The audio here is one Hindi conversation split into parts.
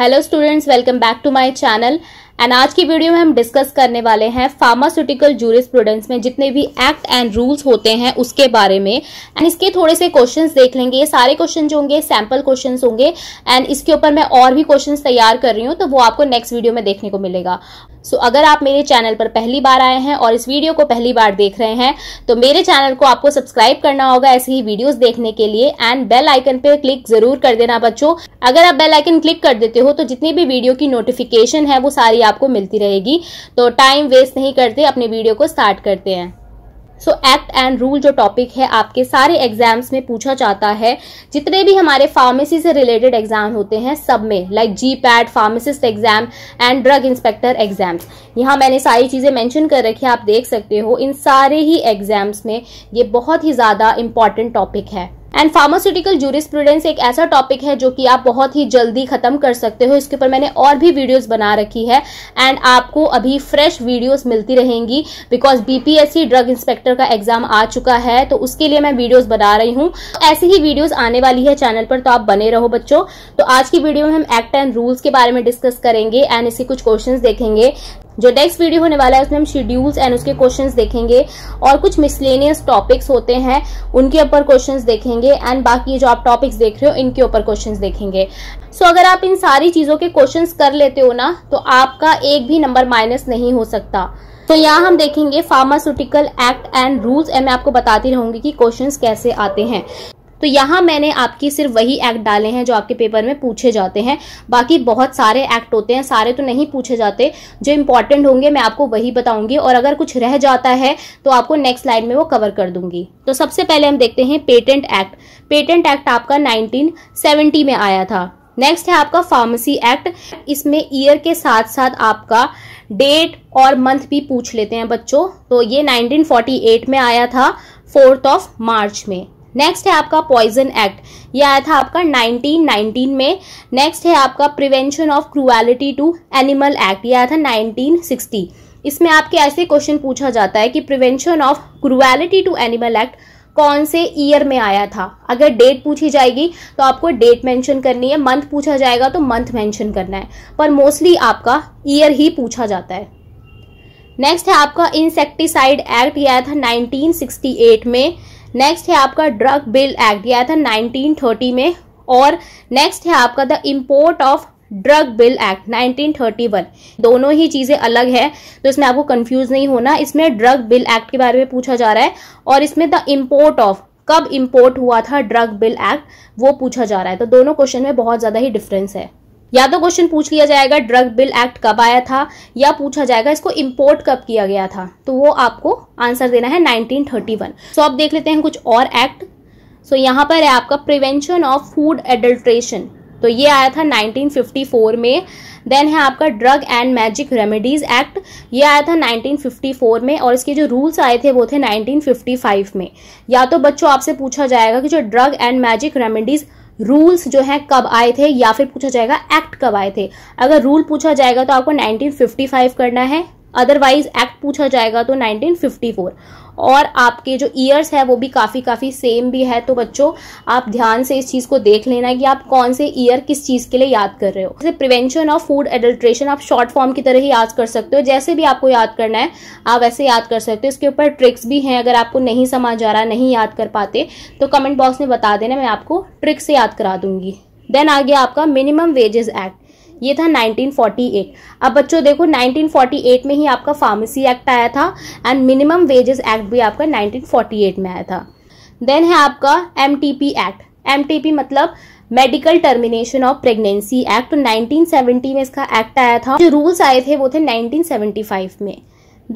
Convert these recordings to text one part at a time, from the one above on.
hello students welcome back to my channel and आज की वीडियो में हम डिस्कस करने वाले हैं फार्मास्यूटिकल प्रोडेंस में जितने भी एक्ट एंड रूल्स होते हैं उसके बारे में एंड इसके थोड़े से क्वेश्चन देख लेंगे ये सारे क्वेश्चन जो होंगे सैम्पल क्वेश्चन होंगे एंड इसके ऊपर मैं और भी क्वेश्चन तैयार कर रही हूँ तो वो आपको नेक्स्ट वीडियो में देखने को मिलेगा सो so, अगर आप मेरे चैनल पर पहली बार आए हैं और इस वीडियो को पहली बार देख रहे हैं तो मेरे चैनल को आपको सब्सक्राइब करना होगा ऐसी ही वीडियोस देखने के लिए एंड बेल आइकन पर क्लिक जरूर कर देना बच्चों अगर आप बेल आइकन क्लिक कर देते हो तो जितनी भी वीडियो की नोटिफिकेशन है वो सारी आपको मिलती रहेगी तो टाइम वेस्ट नहीं करते अपने वीडियो को स्टार्ट करते हैं सो एक्ट एंड रूल जो टॉपिक है आपके सारे एग्जाम्स में पूछा जाता है जितने भी हमारे फार्मेसी से रिलेटेड एग्जाम होते हैं सब में like G PAT pharmacist exam and drug inspector exams यहाँ मैंने सारी चीज़ें मेंशन कर रखी है आप देख सकते हो इन सारे ही एग्जाम्स में ये बहुत ही ज़्यादा इंपॉर्टेंट टॉपिक है एंड फार्मास्यूटिकल जूरिस्प्रूडेंस एक ऐसा टॉपिक है जो कि आप बहुत ही जल्दी खत्म कर सकते हो इसके ऊपर मैंने और भी वीडियोस बना रखी है एंड आपको अभी फ्रेश वीडियोस मिलती रहेंगी बिकॉज बीपीएससी ड्रग इंस्पेक्टर का एग्जाम आ चुका है तो उसके लिए मैं वीडियोस बना रही हूँ तो ऐसी ही वीडियोज आने वाली है चैनल पर तो आप बने रहो बच्चों तो आज की वीडियो में हम एक्ट एंड रूल्स के बारे में डिस्कस करेंगे एंड इसके कुछ क्वेश्चन देखेंगे जो नेक्स्ट वीडियो होने वाला है उसमें हम शेड्यूल्स एंड उसके क्वेश्चंस देखेंगे और कुछ मिसलेनियस टॉपिक्स होते हैं उनके ऊपर क्वेश्चंस देखेंगे एंड बाकी जो आप टॉपिक्स देख रहे हो इनके ऊपर क्वेश्चंस देखेंगे सो so, अगर आप इन सारी चीज़ों के क्वेश्चंस कर लेते हो ना तो आपका एक भी नंबर माइनस नहीं हो सकता तो यहाँ हम देखेंगे pharmaceutical act and rules and मैं आपको बताती रहूंगी कि क्वेश्चंस कैसे आते हैं तो यहाँ मैंने आपकी सिर्फ वही एक्ट डाले हैं जो आपके पेपर में पूछे जाते हैं बाकी बहुत सारे एक्ट होते हैं सारे तो नहीं पूछे जाते जो इंपॉर्टेंट होंगे मैं आपको वही बताऊंगी और अगर कुछ रह जाता है तो आपको नेक्स्ट स्लाइड में वो कवर कर दूंगी तो सबसे पहले हम देखते हैं पेटेंट एक्ट पेटेंट एक्ट आपका नाइनटीन में आया था नेक्स्ट है आपका फार्मेसी एक्ट इसमें ईयर के साथ साथ आपका डेट और मंथ भी पूछ लेते हैं बच्चों तो ये 1948 में आया था फोर्थ ऑफ मार्च में नेक्स्ट है आपका पॉइजन एक्ट ये आया था आपका 1919 में नेक्स्ट है आपका prevention of cruelty to animal act ये आया था 1960 इसमें आपके ऐसे क्वेश्चन पूछा जाता है कि prevention of cruelty to animal act कौन से ईयर में आया था अगर डेट पूछी जाएगी तो आपको डेट मेंशन करनी है मंथ पूछा जाएगा तो मंथ मेंशन करना है पर मोस्टली आपका ईयर ही पूछा जाता है नेक्स्ट है आपका इंसेक्टिसाइड एक्ट यह आया था 1968 में नेक्स्ट है आपका ड्रग बिल एक्ट यह था 1930 में और नेक्स्ट है आपका the import of drug bill act 1931 दोनों ही चीज़ें अलग है तो इसमें आपको कंफ्यूज नहीं होना इसमें ड्रग बिल एक्ट के बारे में पूछा जा रहा है और इसमें द इम्पोर्ट ऑफ कब इम्पोर्ट हुआ था ड्रग बिल एक्ट वो पूछा जा रहा है तो दोनों क्वेश्चन में बहुत ज़्यादा ही डिफरेंस है या तो क्वेश्चन पूछ लिया जाएगा ड्रग बिल एक्ट कब आया था या पूछा जाएगा इसको इंपोर्ट कब किया गया था तो वो आपको आंसर देना है 1931 सो अब देख लेते हैं कुछ और एक्ट सो so, यहाँ पर है आपका प्रिवेंशन ऑफ फूड एडल्ट्रेशन तो ये आया था 1954 में देन है आपका drug and magic remedies act ये आया था 1954 में और इसके जो रूल्स आए थे वो थे 1955 में या तो बच्चों आपसे पूछा जाएगा कि जो drug and magic remedies rules जो है कब आए थे या फिर पूछा जाएगा एक्ट कब आए थे अगर रूल पूछा जाएगा तो आपको 1955 करना है अदरवाइज एक्ट पूछा जाएगा तो 1954 और आपके जो ईयर्स है वो भी काफ़ी काफ़ी सेम भी है तो बच्चों आप ध्यान से इस चीज़ को देख लेना कि आप कौन से ईयर किस चीज़ के लिए याद कर रहे हो जैसे प्रिवेंशन ऑफ फूड एडल्ट्रेशन आप शॉर्ट फॉर्म की तरह ही याद कर सकते हो जैसे भी आपको याद करना है आप वैसे याद कर सकते हो इसके ऊपर ट्रिक्स भी हैं अगर आपको नहीं समझ आ रहा नहीं याद कर पाते तो कमेंट बॉक्स में बता देना मैं आपको ट्रिक्स से याद करा दूंगी देन आ गया आपका मिनिमम वेजेस एक्ट ये था 1948 अब बच्चों देखो 1948 में ही आपका फार्मेसी एक्ट आया था एंड मिनिमम वेजेस एक्ट भी आपका 1948 में आया था देन है आपका एम एक्ट एम मतलब medical termination of pregnancy act 1970 तो में इसका एक्ट आया था जो रूल्स आए थे वो थे 1975 में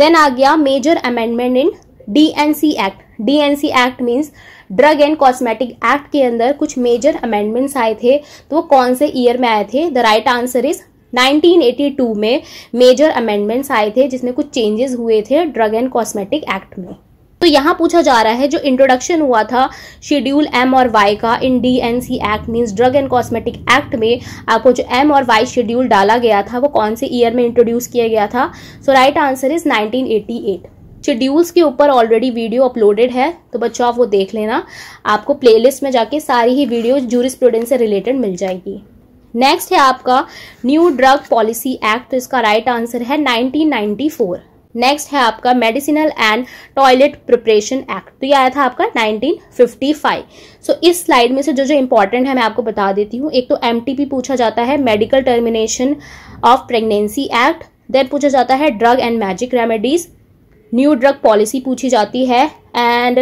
देन आ गया major amendment in D N C act DNC act means drug and cosmetic act के अंदर कुछ मेजर अमेंडमेंट्स आए थे तो वो कौन से ईयर में आए थे द राइट आंसर इज 1982 में मेजर अमेंडमेंट्स आए थे जिसमें कुछ चेंजेस हुए थे ड्रग एंड कॉस्मेटिक एक्ट में तो यहाँ पूछा जा रहा है जो इंट्रोडक्शन हुआ था शेड्यूल एम और वाई का in D N C act means drug and cosmetic act में आपको जो एम और वाई शेड्यूल डाला गया था वो कौन से ईयर में इंट्रोड्यूस किया गया था so right answer is 1988 schedules के ऊपर ऑलरेडी वीडियो अपलोडेड है तो बच्चों आप वो देख लेना आपको प्लेलिस्ट में जाके सारी ही वीडियो जूरिस से रिलेटेड मिल जाएगी नेक्स्ट है आपका न्यू ड्रग पॉलिसी एक्ट तो इसका राइट right आंसर है 1994 नेक्स्ट है आपका medicinal and toilet preparation act तो ये आया था आपका 1955 सो so, इस स्लाइड में से जो जो इंपॉर्टेंट है मैं आपको बता देती हूँ एक तो एम पूछा जाता है medical termination of pregnancy act then पूछा जाता है drug and magic remedies new drug policy पूछी जाती है एंड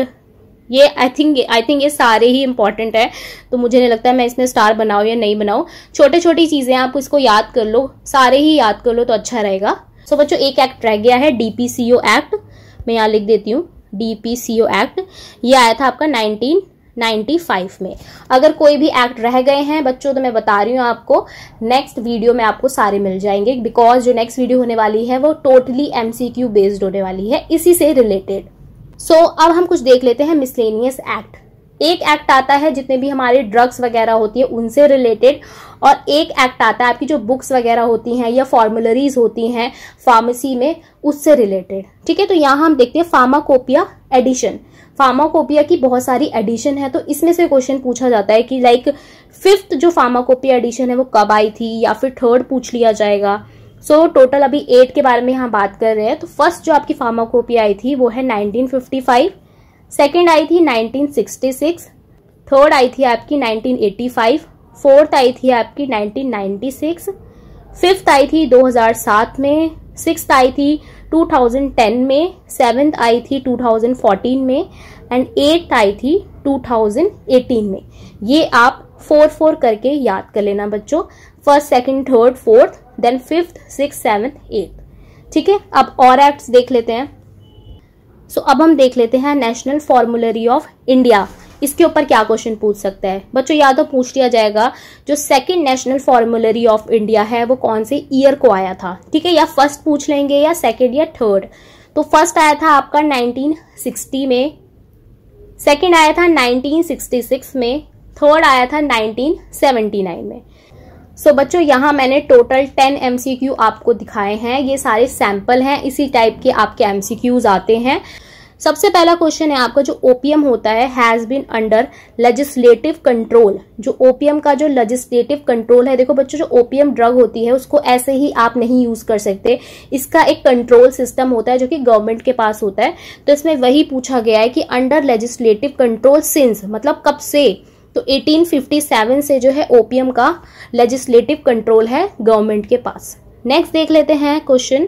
ये आई थिंक आई थिंक ये सारे ही इंपॉर्टेंट है तो मुझे नहीं लगता है मैं इसमें स्टार बनाऊँ या नहीं बनाऊँ छोटे छोटी चीज़ें आप इसको याद कर लो सारे ही याद कर लो तो अच्छा रहेगा सो so, बच्चों एक एक्ट रह गया है डी एक्ट मैं यहाँ लिख देती हूँ डी एक्ट ये आया था आपका नाइनटीन 1995 में अगर कोई भी एक्ट रह गए हैं बच्चों तो मैं बता रही हूँ आपको नेक्स्ट वीडियो में आपको सारे मिल जाएंगे बिकॉज जो नेक्स्ट वीडियो होने वाली है वो टोटली एमसीक्यू बेस्ड होने वाली है इसी से रिलेटेड सो so, अब हम कुछ देख लेते हैं मिसलेनियस एक्ट एक एक्ट आता है जितने भी हमारे ड्रग्स वगैरह होती है उनसे रिलेटेड और एक एक्ट आता है आपकी जो बुक्स वगैरह होती हैं या फॉर्मुलरीज होती हैं फार्मेसी में उससे रिलेटेड ठीक है तो यहाँ हम देखते हैं फार्माकोपिया एडिशन फार्माकोपिया की बहुत सारी एडिशन है तो इसमें से क्वेश्चन पूछा जाता है कि लाइक फिफ्थ जो फार्माकोपिया एडिशन है वो कब आई थी या फिर थर्ड पूछ लिया जाएगा सो so, टोटल अभी एट के बारे में यहाँ बात कर रहे हैं तो फर्स्ट जो आपकी फार्माकोपिया आई थी वो है 1955 सेकेंड आई थी 1966 थर्ड आई थी आपकी 1985 फोर्थ आई थी आपकी 1996 फिफ्थ आई थी 2007 में सिक्स आई थी 2010 में सेवेंथ आई थी 2014 में एंड एट्थ आई थी 2018 में ये आप फोर फोर करके याद कर लेना बच्चों first second third fourth then fifth six seventh eighth ठीक है अब और एक्ट्स देख लेते हैं सो so, अब हम देख लेते हैं नेशनल फॉर्मुलरी ऑफ इंडिया इसके ऊपर क्या क्वेश्चन पूछ सकता है बच्चों या तो पूछ लिया जाएगा जो second national formulary of India है वो कौन से ईयर को आया था ठीक है या फर्स्ट पूछ लेंगे या सेकेंड या थर्ड तो फर्स्ट आया था आपका 1960 में सेकेंड आया था 1966 में थर्ड आया था 1979 में सो so, बच्चों यहां मैंने टोटल 10 एमसीक्यू आपको दिखाए हैं ये सारे सैंपल हैं इसी टाइप के आपके एमसीक्यूज आते हैं सबसे पहला क्वेश्चन है आपका जो ओपीएम होता है has been under legislative control जो ओपीएम का जो लेजिस्लेटिव कंट्रोल है देखो बच्चों जो ओपीएम ड्रग होती है उसको ऐसे ही आप नहीं यूज कर सकते इसका एक कंट्रोल सिस्टम होता है जो कि गवर्नमेंट के पास होता है तो इसमें वही पूछा गया है कि अंडर लेजिस्लेटिव कंट्रोल सिंस मतलब कब से तो 1857 से जो है ओपीएम का लेजिस्लेटिव कंट्रोल है गवर्नमेंट के पास नेक्स्ट देख लेते हैं question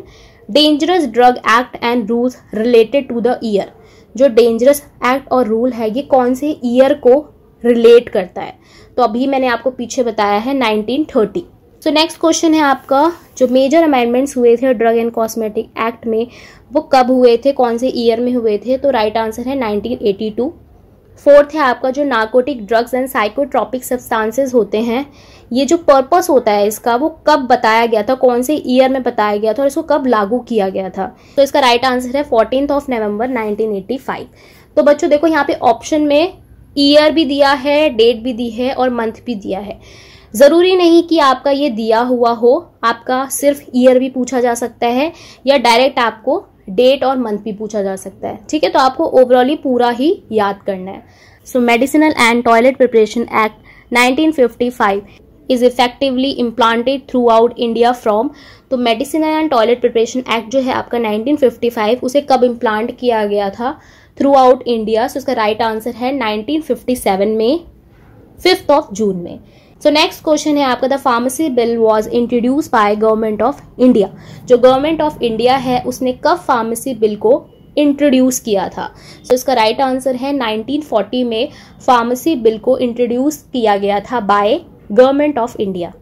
dangerous drug act and rules related to the year जो डेंजरस एक्ट और रूल है ये कौन से ईयर को रिलेट करता है तो अभी मैंने आपको पीछे बताया है 1930 सो नेक्स्ट क्वेश्चन है आपका जो मेजर अमेंडमेंट्स हुए थे ड्रग एंड कॉस्मेटिक एक्ट में वो कब हुए थे कौन से ईयर में हुए थे तो राइट right आंसर है 1982 फोर्थ है आपका जो narcotic drugs and psychotropic substances होते हैं ये जो पर्पस होता है इसका वो कब बताया गया था कौन से ईयर में बताया गया था और इसको कब लागू किया गया था तो इसका राइट आंसर है फोर्टीन ऑफ नवंबर 1985 तो बच्चों देखो यहाँ पे ऑप्शन में ईयर भी दिया है डेट भी दी है और मंथ भी दिया है ज़रूरी नहीं कि आपका ये दिया हुआ हो आपका सिर्फ ईयर भी पूछा जा सकता है या डायरेक्ट आपको डेट और मंथ भी पूछा जा सकता है ठीक है तो आपको ओवरऑल ही पूरा ही याद करना है so medicinal and toilet preparation act 1955 is effectively implanted throughout India from तो medicine and toilet preparation act जो है आपका 1955 उसे कब इम्प्लांट किया गया था थ्रू आउट इंडिया सो उसका राइट right आंसर है 1957 में फिफ्थ ऑफ जून में सो नेक्स्ट क्वेश्चन है आपका the pharmacy bill was introduce by government of India जो गवर्नमेंट ऑफ इंडिया है उसने कब फार्मेसी बिल को इंट्रोड्यूस किया था सो so, इसका राइट right आंसर है 1940 में फार्मेसी बिल को इंट्रोड्यूस किया गया था by government of India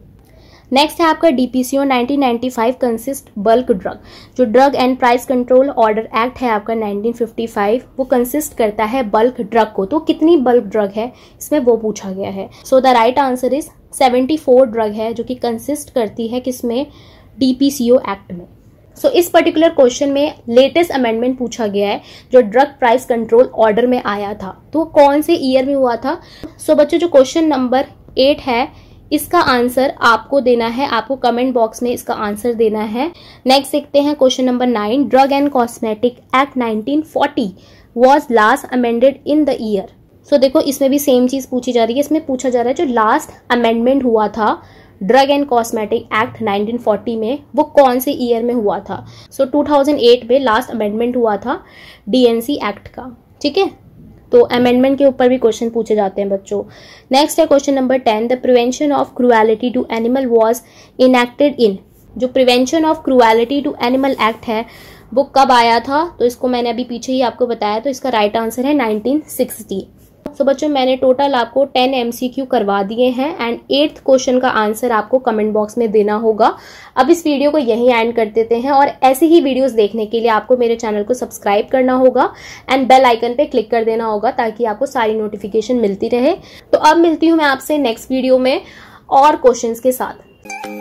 next है आपका डीपीसीओ 1995 कंसिस्ट बल्क ड्रग जो drug and price control order act है आपका 1955 वो कंसिस्ट करता है बल्क ड्रग को तो कितनी बल्क ड्रग है इसमें वो पूछा गया है so the right answer is 74 drug है जो कि कंसिस्ट करती है किसमें डीपीसीओ एक्ट में सो so, इस पर्टिकुलर क्वेश्चन में लेटेस्ट अमेंडमेंट पूछा गया है जो ड्रग प्राइस कंट्रोल ऑर्डर में आया था तो कौन से ईयर में हुआ था सो so, बच्चों जो क्वेश्चन नंबर एट है इसका आंसर आपको देना है आपको कमेंट बॉक्स में इसका आंसर देना है नेक्स्ट देखते हैं question number nine drug and cosmetic act 1940 was last amended in the year so देखो इसमें भी सेम चीज पूछी जा रही है इसमें पूछा जा रहा है जो लास्ट अमेंडमेंट हुआ था ड्रग एंड कॉस्मेटिक एक्ट 1940 में वो कौन से ईयर में हुआ था सो so, 2008 में लास्ट अमेंडमेंट हुआ था डीएनसी एक्ट का ठीक है तो अमेंडमेंट के ऊपर भी क्वेश्चन पूछे जाते हैं बच्चों नेक्स्ट है question number ten the prevention of cruelty to animal was enacted in जो prevention of cruelty to animal act है वो कब आया था तो इसको मैंने अभी पीछे ही आपको बताया तो इसका राइट right आंसर है नाइनटीन सो बच्चों मैंने टोटल आपको टेन एम करवा दिए हैं एंड एट्थ क्वेश्चन का आंसर आपको कमेंट बॉक्स में देना होगा अब इस वीडियो को यहीं एंड कर देते हैं और ऐसे ही वीडियोस देखने के लिए आपको मेरे चैनल को सब्सक्राइब करना होगा एंड बेल आइकन पे क्लिक कर देना होगा ताकि आपको सारी नोटिफिकेशन मिलती रहे तो अब मिलती हूँ मैं आपसे नेक्स्ट वीडियो में और क्वेश्चन के साथ